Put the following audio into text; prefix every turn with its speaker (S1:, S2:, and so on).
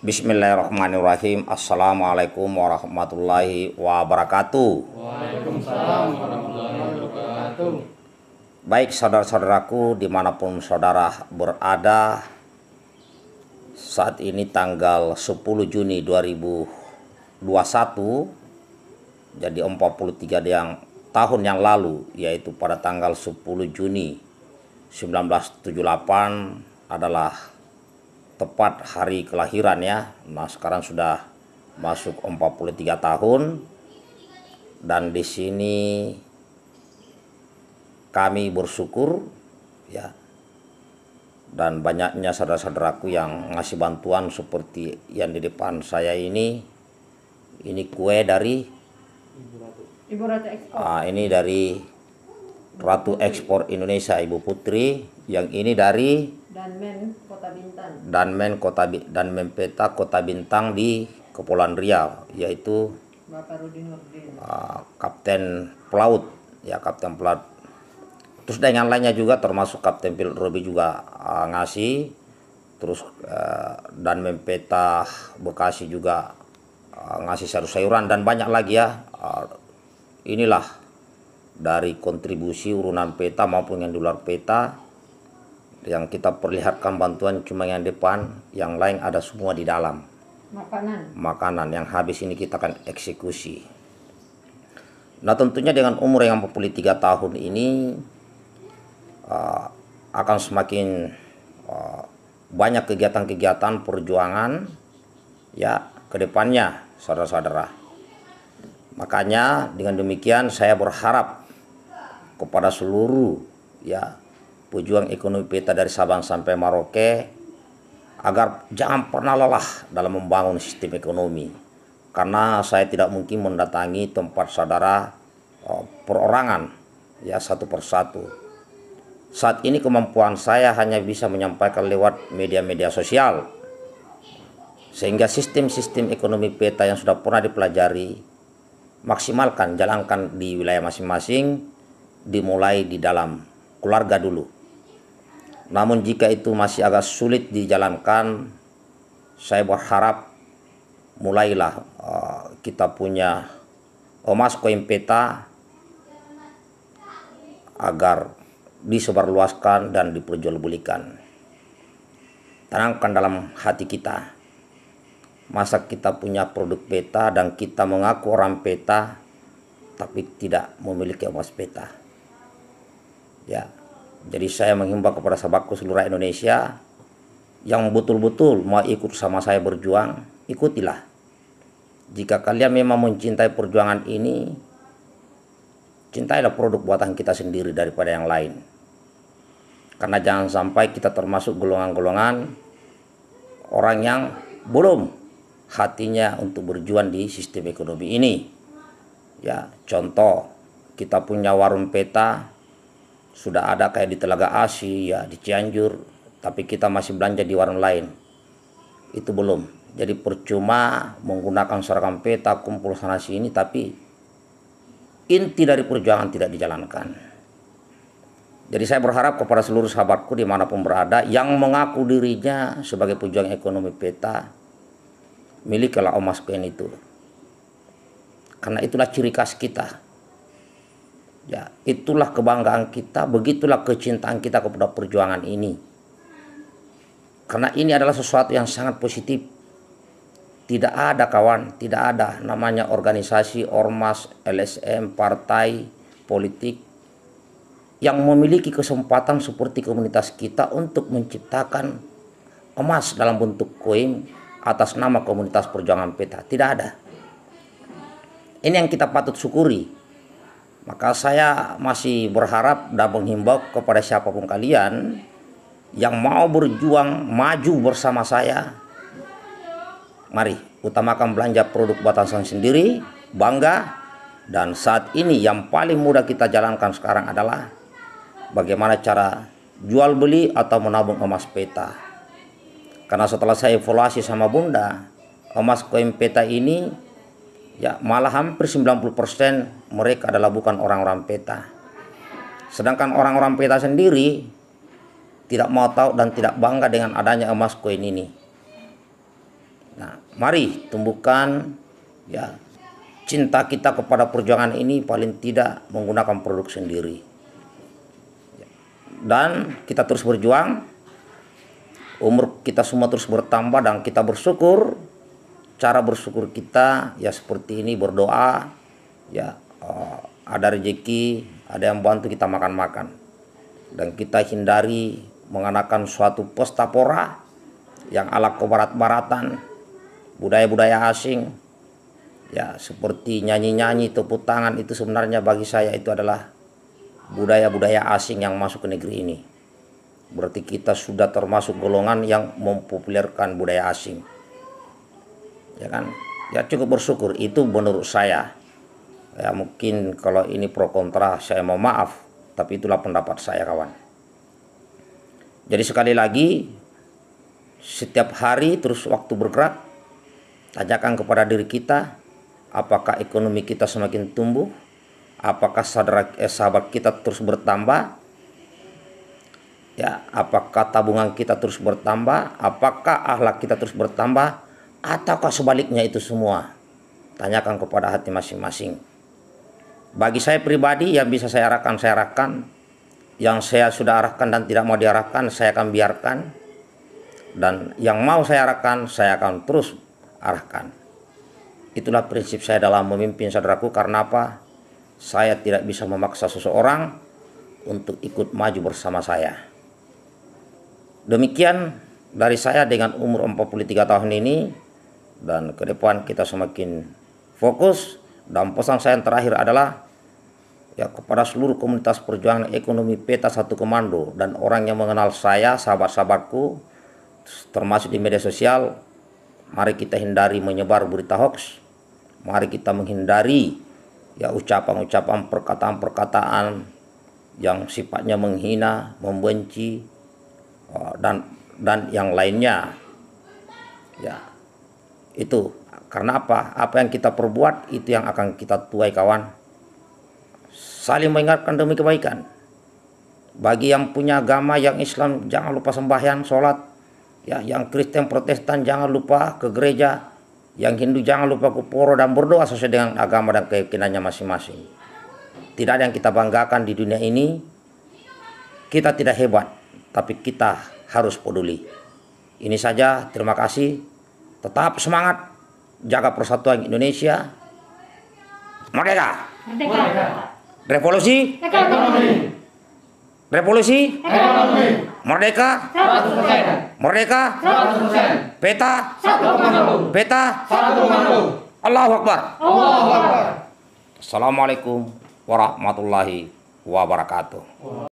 S1: Bismillahirrahmanirrahim. Assalamualaikum warahmatullahi wabarakatuh. Waalaikumsalam warahmatullahi wabarakatuh. Baik saudara-saudaraku dimanapun saudara berada saat ini tanggal 10 Juni 2021 jadi 43 yang tahun yang lalu yaitu pada tanggal 10 Juni 1978 adalah tepat hari kelahiran ya. Nah, sekarang sudah masuk 43 tahun dan di sini kami bersyukur ya dan banyaknya saudara-saudaraku yang ngasih bantuan seperti yang di depan saya ini ini kue dari Ibu Ratu, Ibu Ratu Ah, ini dari Ratu Ekspor Indonesia Ibu Putri yang ini dari Danmen Kota Bintang. Danmen Kota Danmen Peta Kota Bintang di Kepulauan Riau yaitu Bapak Rudi Nurdin. Uh, Kapten Pelaut ya Kapten Pelaut. Terus dengan lainnya juga termasuk Kapten Pilot Robi juga uh, ngasih terus uh, dan Mempeta Bekasi juga uh, ngasih sayur-sayuran dan banyak lagi ya uh, inilah dari kontribusi urunan peta maupun yang di luar peta yang kita perlihatkan bantuan cuma yang depan, yang lain ada semua di dalam. Makanan. Makanan yang habis ini kita akan eksekusi. Nah tentunya dengan umur yang 43 tahun ini uh, akan semakin uh, banyak kegiatan-kegiatan perjuangan ya ke depannya saudara-saudara. Makanya dengan demikian saya berharap kepada seluruh ya pejuang ekonomi peta dari Sabang sampai Maroke agar jangan pernah lelah dalam membangun sistem ekonomi karena saya tidak mungkin mendatangi tempat saudara eh, perorangan ya satu persatu saat ini kemampuan saya hanya bisa menyampaikan lewat media-media sosial sehingga sistem-sistem ekonomi peta yang sudah pernah dipelajari maksimalkan jalankan di wilayah masing-masing dimulai di dalam keluarga dulu namun jika itu masih agak sulit dijalankan, saya berharap mulailah uh, kita punya Omas Koin Peta agar disebarluaskan dan diperjualbelikan. Tenangkan dalam hati kita. Masa kita punya produk peta dan kita mengaku orang peta tapi tidak memiliki emas peta. Ya. Jadi saya menghimbau kepada sahabatku seluruh Indonesia yang betul-betul mau ikut sama saya berjuang, ikutilah. Jika kalian memang mencintai perjuangan ini, cintailah produk buatan kita sendiri daripada yang lain. Karena jangan sampai kita termasuk golongan-golongan orang yang belum hatinya untuk berjuang di sistem ekonomi ini. Ya, contoh kita punya warung peta sudah ada kayak di Telaga Asi ya di Cianjur tapi kita masih belanja di warung lain itu belum jadi percuma menggunakan seragam peta kumpul sana sini tapi inti dari perjuangan tidak dijalankan jadi saya berharap kepada seluruh sahabatku dimanapun berada yang mengaku dirinya sebagai pejuang ekonomi peta miliklah Omas Ken itu karena itulah ciri khas kita Ya, itulah kebanggaan kita, begitulah kecintaan kita kepada perjuangan ini. Karena ini adalah sesuatu yang sangat positif. Tidak ada kawan, tidak ada namanya organisasi, ormas, LSM, partai, politik yang memiliki kesempatan seperti komunitas kita untuk menciptakan emas dalam bentuk koin atas nama komunitas perjuangan peta. Tidak ada. Ini yang kita patut syukuri maka saya masih berharap dan menghimbau kepada siapapun kalian yang mau berjuang maju bersama saya. Mari utamakan belanja produk batasan sendiri, bangga, dan saat ini yang paling mudah kita jalankan sekarang adalah bagaimana cara jual beli atau menabung emas peta. Karena setelah saya evaluasi sama Bunda, emas koin peta ini ya malah hampir 90% mereka adalah bukan orang-orang peta. Sedangkan orang-orang peta sendiri tidak mau tahu dan tidak bangga dengan adanya emas koin ini. Nah, mari tumbuhkan ya cinta kita kepada perjuangan ini paling tidak menggunakan produk sendiri. Dan kita terus berjuang, umur kita semua terus bertambah dan kita bersyukur cara bersyukur kita ya seperti ini berdoa ya eh, ada rezeki ada yang bantu kita makan-makan dan kita hindari mengenakan suatu pesta pora yang ala kebarat-baratan budaya-budaya asing ya seperti nyanyi-nyanyi tepuk tangan itu sebenarnya bagi saya itu adalah budaya-budaya asing yang masuk ke negeri ini berarti kita sudah termasuk golongan yang mempopulerkan budaya asing ya kan ya cukup bersyukur itu menurut saya ya mungkin kalau ini pro kontra saya mau maaf tapi itulah pendapat saya kawan jadi sekali lagi setiap hari terus waktu bergerak tanyakan kepada diri kita apakah ekonomi kita semakin tumbuh apakah saudara eh, sahabat kita terus bertambah ya apakah tabungan kita terus bertambah apakah ahlak kita terus bertambah ataukah sebaliknya itu semua? Tanyakan kepada hati masing-masing. Bagi saya pribadi yang bisa saya arahkan, saya arahkan. Yang saya sudah arahkan dan tidak mau diarahkan, saya akan biarkan. Dan yang mau saya arahkan, saya akan terus arahkan. Itulah prinsip saya dalam memimpin saudaraku karena apa? Saya tidak bisa memaksa seseorang untuk ikut maju bersama saya. Demikian dari saya dengan umur 43 tahun ini dan ke depan kita semakin fokus dan pesan saya yang terakhir adalah ya kepada seluruh komunitas perjuangan ekonomi peta satu komando dan orang yang mengenal saya sahabat-sahabatku termasuk di media sosial mari kita hindari menyebar berita hoax mari kita menghindari ya ucapan-ucapan perkataan-perkataan yang sifatnya menghina membenci eh, dan dan yang lainnya ya itu karena apa apa yang kita perbuat itu yang akan kita tuai kawan saling mengingatkan demi kebaikan bagi yang punya agama yang Islam jangan lupa sembahyang sholat ya yang Kristen Protestan jangan lupa ke gereja yang Hindu jangan lupa ke poro dan berdoa sesuai dengan agama dan keyakinannya masing-masing tidak ada yang kita banggakan di dunia ini kita tidak hebat tapi kita harus peduli ini saja terima kasih Tetap semangat jaga persatuan Indonesia. Merdeka. Revolusi. Revolusi. Merdeka. Merdeka. Peta. Peta. Allahu Akbar. Assalamualaikum warahmatullahi wabarakatuh.